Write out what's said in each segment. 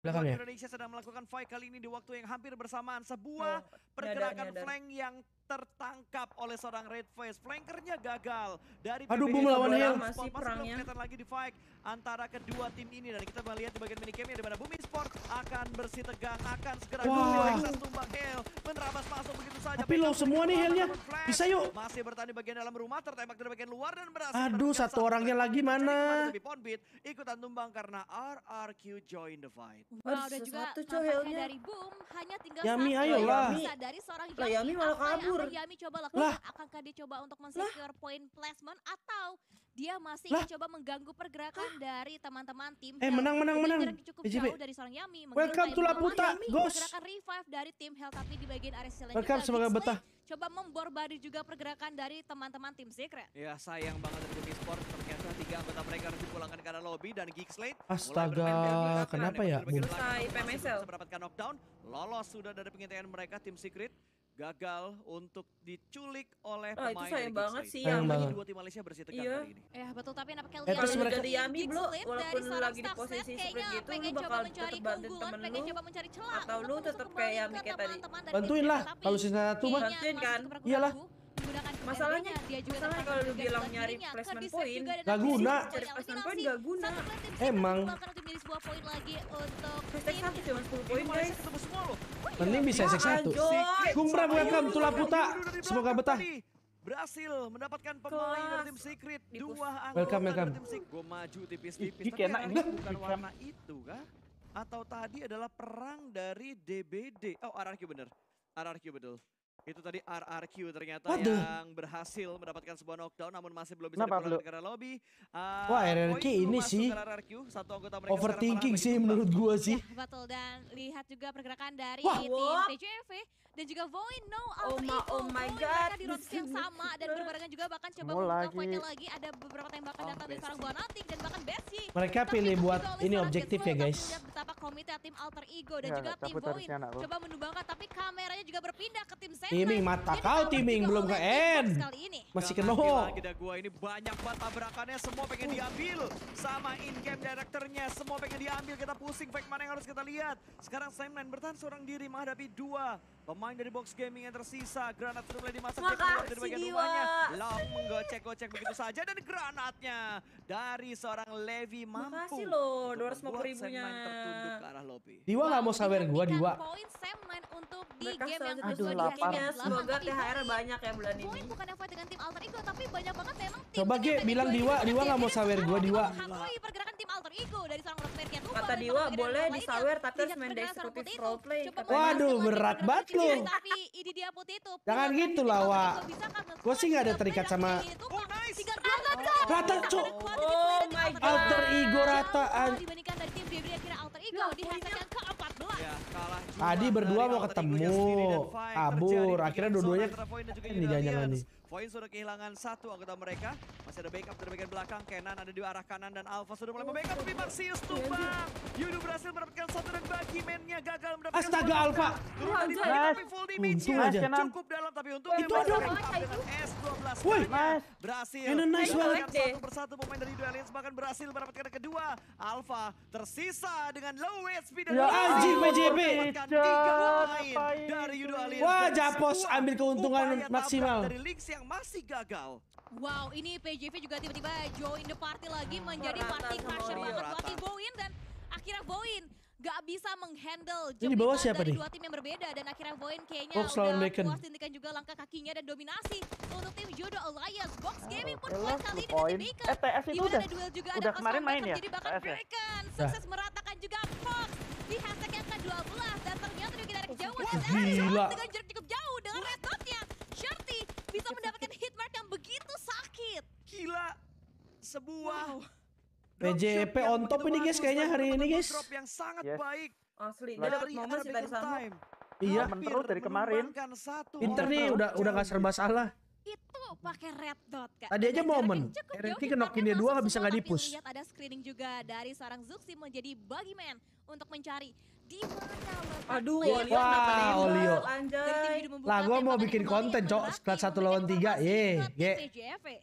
belakangnya. Indonesia sedang melakukan fight kali ini di waktu yang hampir bersamaan. Sebuah oh, pergerakan nyadar, flank yang tertangkap oleh seorang red face. Flankernya gagal. Dari Aduh, BBM, lawan Hill. Masih perangnya. Masih lagi di fight antara kedua tim ini. Dan kita melihat di bagian minigame di mana Bumi Sport akan bersih tegang. Akan segera wow. dulu. tumbang hell Menerabas masuk begitu saja. Tapi lo semua nih Hillnya. Bisa yuk. Masih bertahan di bagian dalam rumah. Tertembak dari bagian luar dan berhasil. Aduh, satu orangnya lagi mana? Ikutan tumbang karena RRQ join the fight. Wow, juga satu coy Dari boom hanya tinggal Yami, satu. Yami, ayolah. dari seorang Yami. Lah, Yami malah kabur. Akan Yami coba lakukan? Lah. Akankah dia coba untuk mensecure point placement atau dia masih lah. coba mengganggu pergerakan Hah? dari teman-teman tim Eh, menang, menang, menang. Cukup jauh dari seorang Yami. Welcome to Laputa, Ghost. Pergerakan revive dari tim Hell tapi di bagian area Welcome sebagai betah coba memborbadi juga pergerakan dari teman-teman tim Secret. Ya sayang banget untuk Sport ternyata tiga anggota mereka harus dipulangkan karena lobby dan Geekslate. Astaga, kenapa ya? Mulai PMSL. Mendapatkan knockdown, lolos sudah dari pengintaian mereka tim Secret gagal untuk diculik oleh ah, itu sayang banget sih yang bagi dua tim Malaysia bersih tegang iya. hari ini. Ya betul tapi kenapa kalau itu mereka diami Yami bro walaupun lu lagi di posisi seperti itu lu bakal tetap bantuin temen lu atau lu tetap kayak Yami kayak tadi. Bantuin lah kalau sisa satu mah. Bantuin kan. Iyalah masalahnya dia juga masalahnya kalau lu bilang nyari placement point gak guna cari placement point gak guna emang menjadi sebuah poin satu cuma sepuluh poin mending bisa hashtag iya, satu kumpra welcome tulap buta semoga betah berhasil mendapatkan pemain dari tim Secret dua welcome, welcome. gue maju tipis-tipis tapi ini bukan warna itu kah atau tadi adalah perang dari DBD oh RRQ bener RRQ betul itu tadi RRQ ternyata What yang berhasil mendapatkan sebuah knockdown namun masih belum bisa Kenapa dipulang karena lobby. Uh, Wah RRQ ini sih RRQ, satu anggota mereka overthinking sih menurut gua ya, sih. Ya, betul dan lihat juga pergerakan dari Wah. tim TJV dan juga Void No Alter oh my, Oh my god. Mereka di rotation yang sama dan berbarengan juga bahkan coba buka poinnya lagi. Ada beberapa tembakan ah, datang dari seorang Bonatik dan bahkan Betsy. Mereka pilih buat ini objektif ya guys. Betapa komite tim Alter Ego dan ya, juga tim Void coba menumbangkan tapi kameranya juga berpindah ke tim Sentai. Timing mata kau timing belum ke end. Masih kena Lagi dah gua ini banyak banget tabrakannya semua pengen uh. diambil sama in game directornya semua pengen diambil kita pusing fake mana yang harus kita lihat. Sekarang Sandman bertahan seorang diri menghadapi dua Pemain dari box gaming yang tersisa, granat mulai dimasak keluar dari bagian jiwa. rumahnya. Lau menggocek-gocek begitu saja dan granatnya dari seorang Levi mampu. Makasih loh, 250 ribunya arah lobby. Diwa nggak mau sawer gua, kan Diwa. Poin Sam untuk di game yang kedua di semoga THR banyak ya bulan ini. Poin bukan fight dengan tim alter ego tapi banyak banget memang tim. Coba Ge bilang Diwa, Diwa nggak mau gitu. sawer gua, Diwa. pergerakan tim alter ego dari seorang Kata Diwa boleh disawer tapi harus main eksekutif roleplay. Waduh, berat banget lu. Tapi ini dia putih itu. Jangan gitu lah, Wa. Gue sih nggak ada terikat sama Rata, cok. Oh my god. Alter ego iya, rata. Dibandingkan dari tim akhirnya alter Rigo di hashtag yang ke-14. Ya, kalah juga. Tadi berdua mau ketemu, kabur. Akhirnya dua-duanya ini jangan-jangan nih. Poin sudah kehilangan satu anggota mereka. Masih ada backup dari bagian belakang. Kenan ada di arah kanan dan Alpha sudah mulai membackup. Tapi Marcius tumbang. Yudu berhasil mendapatkan satu dan bagi mainnya gagal mendapatkan Astaga Alpha. Turun tadi lagi tapi full damage ya. Cukup dalam tapi untungnya itu ada S12 Woi, berhasil. And nice one. Satu persatu pemain dari Duel Aliens bahkan berhasil mendapatkan kedua. Alpha tersisa dengan low HP dan ya, anjing PJP. Tiga pemain dari Yudu Alien. Wah, Japos ambil keuntungan maksimal. Dari Lynx yang yang masih gagal. Wow, ini PJV juga tiba-tiba join the party lagi hmm, menjadi Merata party crusher banget buat Boin dan akhirnya Boin gak bisa menghandle jadi di bawah siapa dari nih? dua tim yang berbeda dan akhirnya Voin kayaknya Box udah Bacon. puas tindikan juga langkah kakinya dan dominasi untuk tim Judo Alliance Box ah, Gaming pun kuat kali ini dengan tim Bacon eh, itu udah, ada duel juga udah ada kemarin main ya? jadi bahkan TF Bacon sukses meratakan juga Fox di hashtag yang ke-12 dan ternyata juga dari kejauhan dan Gila. dengan jerk bisa sakit, mendapatkan hit mark yang begitu sakit. Gila. Sebuah wow. PJP on top ini guys kayaknya hari ini guys. Drop yang sangat yes. baik. Asli, dia dapat momen sih dari sana. Iya, terus dari kemarin. Pinter nih, udah udah nggak serba salah itu pakai red dot kak. Tadi aja momen. Erenti kenokin dia dua nggak bisa nggak dipus. Lihat ada screening juga dari seorang Zuxi menjadi men untuk mencari di mana Aduh, Olio Wah, Olio. Lah gue mau bikin konten, Cok. Squad satu lawan tiga, Ye, ye.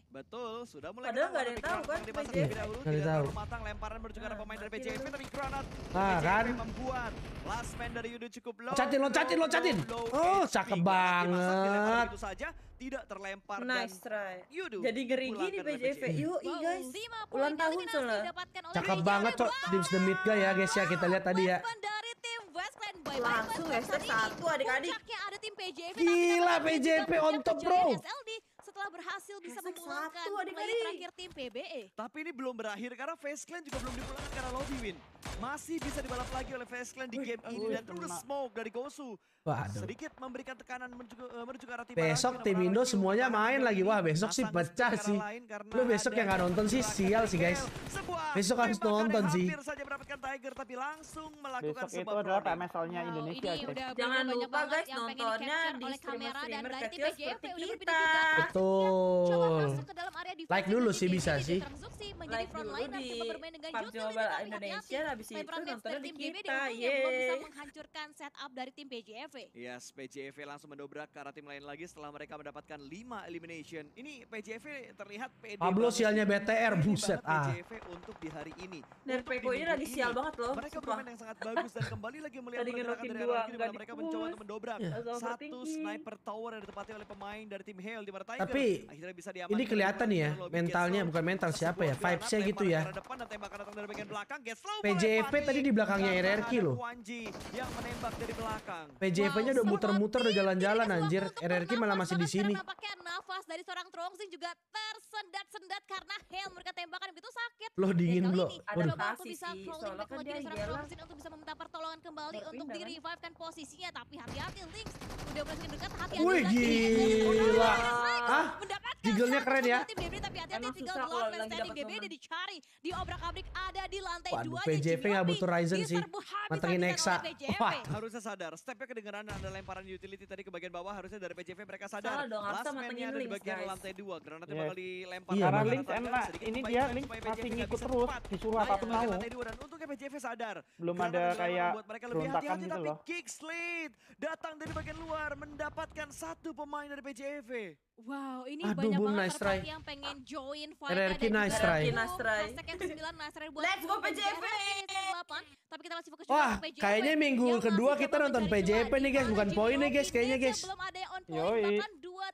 Betul, sudah mulai. Padahal nggak ada yang tahu kan Tidak Enggak ada tahu. Matang lemparan menuju pemain dari PJF tapi granat. Ah, kan. Membuat last man dari Yudo cukup low. catin, lo catin. Oh, cakep banget. Itu saja tidak terlempar nice try. Yudu Jadi ngeri gini PJV. Yuk, guys. Ulang tahun soalnya. Cakep banget, Cok. Dims the Mid guy ya, guys ya. Kita lihat tadi ya. Langsung ya, West Clan satu adik-adik. Puncaknya PJP. Gila PJP on top bro telah berhasil bisa Kesek memulangkan satu, terakhir tim PBE. Tapi ini belum berakhir karena Face Clan juga belum dipulangkan karena Lobby Win. Masih bisa dibalap lagi oleh Face Clan di game ini dan terus smoke dari Gosu. Waduh. Sedikit memberikan tekanan menuju, eh, menuju ke arah tim Besok tim Indo semuanya main lagi. Wah besok sih pecah sih. Lu besok yang gak nonton sih sial sih guys. Besok harus nonton sih. saja mendapatkan Tiger tapi langsung melakukan besok itu adalah PMSL-nya Indonesia. Jangan lupa guys nontonnya di streamer-streamer kecil seperti kita. Betul. Betul. Ya, Coba masuk ke dalam area defense. Like dulu sih bisa sih menjadi like frontliner coba bermain dengan Jotun Mobile Indonesia habis itu nontonnya di kita. yang bisa menghancurkan setup dari tim PJFV. Yes, PJFV langsung mendobrak ke arah tim lain lagi setelah mereka mendapatkan 5 elimination. Ini PJFV terlihat PD Pablo sialnya BTR buset ah. PJFV untuk di hari ini. Dan Peko ini lagi sial banget loh. Mereka bermain yang sangat bagus dan kembali lagi melihat pergerakan dari Araki mereka mencoba untuk mendobrak. Iya, Satu sniper tower yang ditempati oleh pemain dari tim Hail di mana Tiger. Tapi akhirnya bisa diamankan. Ini kelihatan nih ya mentalnya bukan mental siapa ya? vibes gitu ya. PJP tadi di belakangnya RRQ loh. PJP-nya udah muter-muter udah jalan-jalan anjir. RRQ malah masih di sini. nafas Loh dingin lo. Ada waktu bisa crawling back untuk bisa meminta pertolongan kembali untuk di revive kan posisinya tapi hati-hati Lynx udah dekat hati-hati. Wih gila. Hah? Jigglenya keren ya. Debris, tapi hati-hati tinggal udah dicari. Di obrak-abrik ada di lantai 2 PJP nggak butuh Ryzen sih. Matengin Nexa. Harusnya sadar. Stepnya kedengeran ada lemparan utility tadi ke bagian bawah. Harusnya dari PJP mereka sadar. Salah dong, harusnya matengin Link bagian lantai 2. Granatnya bakal dilempar. Iya, karena Link enak. Ini dia Link masih ngikut terus. Disuruh apapun mau. Dan untungnya sadar. Belum ada kayak rontakan gitu loh. Tapi Gigslade datang dari bagian luar mendapatkan satu pemain dari PJV. Wow, ini Aduh, banyak Bum nice try. Yang pengen join fight RRQ nice try. yang 9 try buat Let's go PJP. tapi Wah, kayaknya minggu kedua kita nonton PJP nih guys, bukan poin nih guys kayaknya guys. Belum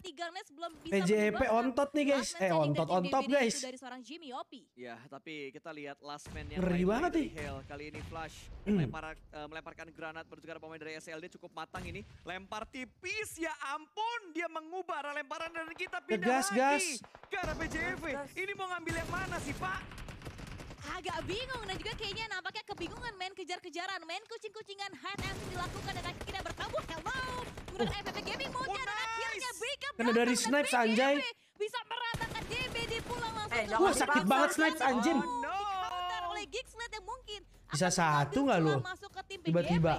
tiga Garnes belum bisa PJP ontot nih guys. Eh ontot on top guys. Dari seorang Jimmy Opi Ya, tapi kita lihat last man yang Ngeri banget nih. Kali ini Flash hmm. melempar, uh, melemparkan granat bertukar pemain dari SLD cukup matang ini. Lempar tipis ya ampun. Dia mengubah arah lemparan dan kita pindah gas, lagi. Gas. Ke arah Ini mau ngambil yang mana sih Pak? agak bingung dan juga kayaknya nampaknya kebingungan main kejar-kejaran, main kucing-kucingan, hide yang dilakukan dengan kita bertabuh Hello! Karena uh. Oh. Oh, dan akhirnya dari snipe anjay. Bisa meratakan DB di pulang langsung. Eh, Wah sakit banget snipe anjing. Oh, bisa satu nggak lu? tiba-tiba.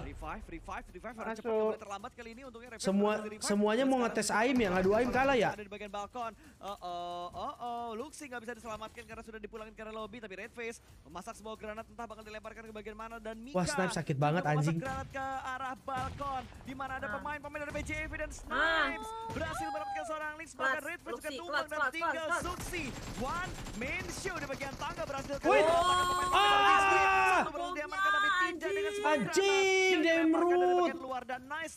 Semua semuanya mau ngetes aim ya, ngadu aim kalah ya. di bagian balkon. Oh oh oh oh, Luxi nggak bisa diselamatkan karena sudah dipulangin karena lobby tapi Red Face memasak sebuah granat entah bakal dilemparkan ke bagian mana dan Mika. Wah, snipe sakit banget anjing. granat ke arah balkon di mana ada pemain-pemain nah. dari BJV dan nah. Snipes berhasil mendapatkan seorang Lynx bahkan Red Face juga tumbang dan tinggal Luxi. One main show di bagian tangga berhasil. Wih, Anjing, Demrut.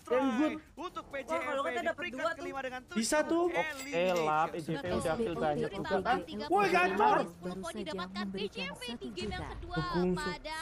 Dan gue untuk kalau kita dapat dua tuh. Bisa tuh. Oke, lap EJP udah kill banyak juga kan. Woi, gacor. Baru saja mendapatkan PJP di game yang kedua pada